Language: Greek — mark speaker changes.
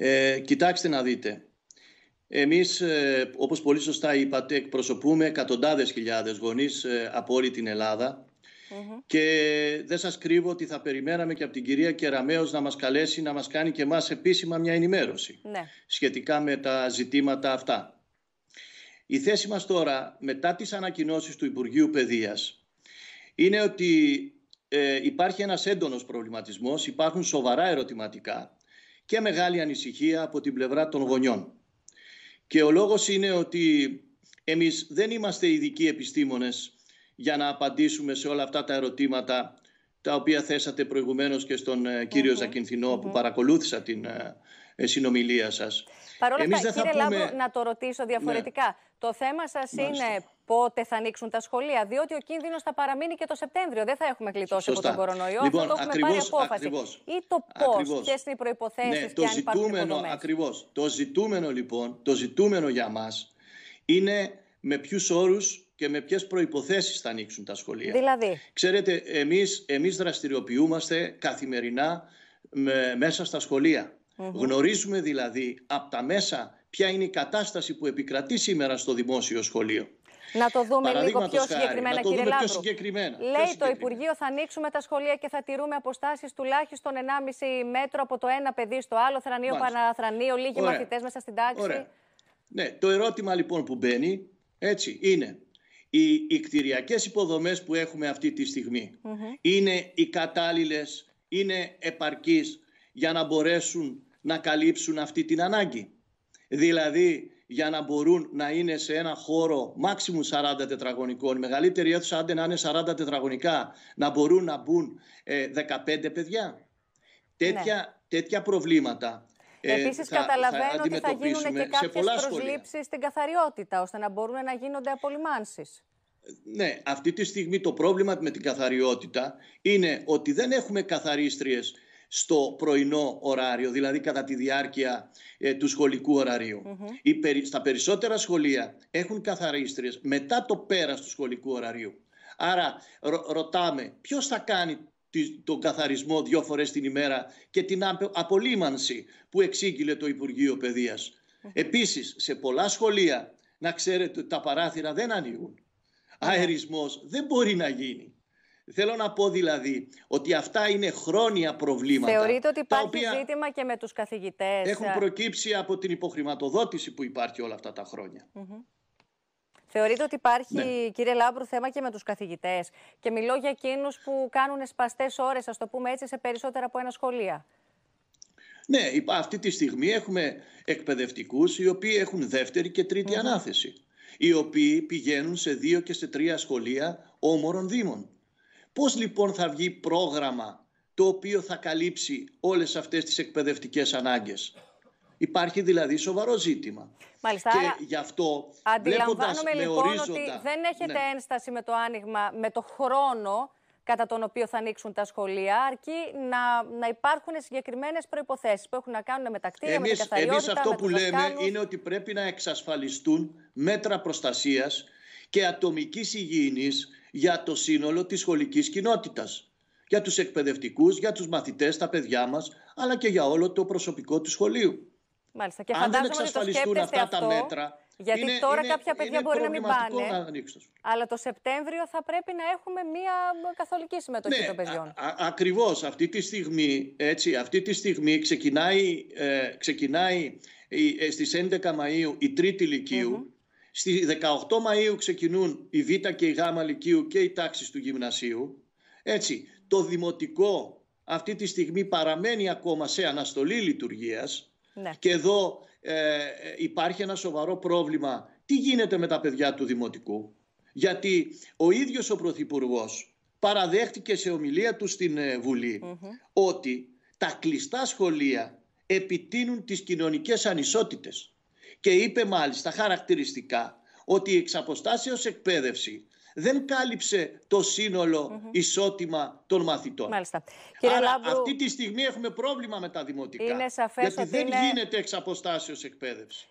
Speaker 1: Ε, κοιτάξτε να δείτε. Εμείς, ε, όπως πολύ σωστά είπατε, εκπροσωπούμε εκατοντάδες χιλιάδες γονείς ε, από όλη την ελλαδα και δεν σας κρύβω ότι θα περιμέναμε και από την κυρία Κεραμέως να μας καλέσει να μας κάνει και μας επίσημα μια ενημερωση ναι. σχετικά με τα ζητήματα αυτά. Η θέση μας τώρα, μετά τις ανακοινώσεις του Υπουργείου Παιδείας, είναι ότι ε, υπάρχει ένας έντονος προβληματισμός, υπάρχουν σοβαρά ερωτηματικά και μεγάλη ανησυχία από την πλευρά των γονιών. Και ο λόγος είναι ότι εμείς δεν είμαστε ειδικοί επιστήμονες για να απαντήσουμε σε όλα αυτά τα ερωτήματα τα οποία θέσατε προηγουμένως και στον ε, κύριο ζακυνθινο που παρακολούθησα την ε, ε, συνομιλία σας.
Speaker 2: Παρ' αυτά, κύριε θα πούμε... να το ρωτήσω διαφορετικά. Ναι. Το θέμα σας είναι πότε θα ανοίξουν τα σχολεία. Διότι ο κίνδυνος θα παραμείνει και το Σεπτέμβριο. Δεν θα έχουμε γλιτώσει από τον κορονοϊό. Λοιπόν, Αυτό το έχουμε ακριβώς, πάρει απόφαση. Ακριβώς, ή το πώς, ποιες είναι οι προποθέσει ναι, και αν ζητούμενο,
Speaker 1: Ακριβώς. Το ζητούμενο λοιπόν, το ζητούμενο για μας είναι με ποιους όρους και με ποιες προϋποθέσεις θα ανοίξουν τα σχολεία. Δηλαδή. Ξέρετε, εμείς, εμείς δραστηριοποιούμαστε καθημερινά μέσα στα σχολεια
Speaker 2: Γνωρίζουμε
Speaker 1: δηλαδή από τα μέσα ποια είναι η κατάσταση που επικρατεί σήμερα στο δημόσιο σχολείο.
Speaker 2: Να το δούμε λίγο πιο συγκεκριμένα, κύριε Λέει το Υπουργείο θα ανοίξουμε τα σχολεία και θα τηρούμε αποστάσεις τουλάχιστον 1,5 μέτρο από το ένα παιδί στο άλλο, θρανείο παραθρανείο, λίγοι μαθητές μέσα στην τάξη.
Speaker 1: Ναι, το ερώτημα λοιπόν που μπαίνει έτσι είναι οι, οι κτηριακές υποδομές που έχουμε αυτή τη στιγμή είναι οι κατάλληλες, είναι επαρκείς για να μπορέσουν να καλύψουν αυτή την ανάγκη. Δηλαδή για να μπορούν να είναι σε ένα χώρο μάξιμου 40 τετραγωνικών, μεγαλύτερη αίθουσα άντε να είναι 40 τετραγωνικά, να μπορούν να μπουν 15 ε, παιδιά. Τέτοια, ναι. τέτοια προβλήματα ε, Επίσης, καταλαβαίνω θα ότι θα γίνουν και κάποιε προσλήψεις
Speaker 2: στην καθαριότητα, ώστε να μπορούν να γίνονται απολυμάνσεις.
Speaker 1: Ναι, αυτή τη στιγμή το πρόβλημα με την καθαριότητα είναι ότι δεν έχουμε καθαρίστριες στο πρωινό ωράριο, δηλαδή κατά τη διάρκεια ε, του σχολικού στα περισσότερα σχολεία έχουν καθαρίστριες μετά το πέρας του σχολικού ωραρίου. Άρα ρωτάμε ποιος θα κάνει τον καθαρισμό δύο φορές την ημέρα και την απολύμανση που εξήγηλε το Υπουργείο Παιδείας. Επίσης, σε πολλά σχολεία, να ξέρετε ότι τα παράθυρα δεν ανοίγουν. Ναι. Αερισμός δεν μπορεί να γίνει. Θέλω να πω δηλαδή ότι αυτά είναι χρόνια προβλήματα. Θεωρείτε ότι υπάρχει
Speaker 2: ζήτημα και με τους καθηγητές. Έχουν ε?
Speaker 1: προκύψει από την υποχρηματοδότηση που υπάρχει όλα αυτά τα χρόνια.
Speaker 2: Mm Θεωρείτε ότι υπάρχει, ναι. κύριε Λάμπρου, θέμα και με τους καθηγητές Και μιλώ για εκείνους που κάνουν σπαστέ ώρες, ας το πούμε έτσι, σε περισσότερα από ένα σχολεία.
Speaker 1: Ναι, αυτή τη στιγμή έχουμε εκπαιδευτικούς οι οποίοι έχουν δεύτερη και τρίτη ανάθεση. Οι οποίοι πηγαίνουν σε δύο και σε τρία σχολεία όμορων δήμων. Πώς λοιπόν θα βγει πρόγραμμα το οποίο θα καλύψει όλες αυτές τις εκπαιδευτικές ανάγκες. Υπάρχει δηλαδή σοβαρό ζήτημα.
Speaker 2: Μάλιστα. Και
Speaker 1: γι' αυτό αντιλαμβάνομαι λοιπόν ορίζοντα... ότι δεν έχετε ναι.
Speaker 2: ένσταση με το άνοιγμα, με το χρόνο κατά τον οποίο θα ανοίξουν τα σχολεία, αρκεί να, να υπάρχουν συγκεκριμένες προϋποθέσεις που έχουν να κάνουν με τα κτίρια, εμείς, με την καθαριότητα, Εμείς αυτό που λέμε είναι
Speaker 1: ότι πρέπει να εξασφαλιστούν μέτρα προστασίας και ατομικής υγιεινής για το σύνολο της σχολικής κοινότητας. Για τους εκπαιδευτικούς, για τους μαθητές, τα παιδιά μας, αλλά και για όλο το προσωπικό του σχολείου.
Speaker 2: Μάλιστα. Και Αν δεν εξασφαλιστούν αυτά αυτό, τα μέτρα... Γιατί τώρα κάποια παιδιά μπορεί να μην πάνε, αλλά το Σεπτέμβριο θα πρέπει να έχουμε μία καθολική συμμετοχή ναι, των παιδιών.
Speaker 1: Α, ακριβώς. Αυτή τη στιγμή, έτσι, αυτή τη στιγμή ξεκινάει, ε, ξεκινάει ε, στις 11 Μαΐου η τρίτη λυκείου, mm Στι 18 Μαΐου ξεκινούν η Β και η Γ Λυκείου και οι τάξεις του γυμνασίου. Έτσι, το δημοτικό αυτή τη στιγμή παραμένει ακόμα σε αναστολή λειτουργίας ναι. και εδώ ε, υπάρχει ένα σοβαρό πρόβλημα. Τι γίνεται με τα παιδιά του δημοτικού. Γιατί ο ίδιος ο Πρωθυπουργός παραδέχτηκε σε ομιλία του στην ε, Βουλή ότι τα κλειστά σχολεία επιτείνουν τις κοινωνικές ανισότητες και είπε μάλιστα χαρακτηριστικά ότι η εξαποστάσεως εκπαίδευση δεν κάλυψε το συνολο ισότιμα των μαθητών. Μάλιστα. Άρα αυτή τη στιγμή έχουμε πρόβλημα με τα δημοτικά. Είναι σαφές γιατί ότι δεν γίνεται εξ εκπαίδευση.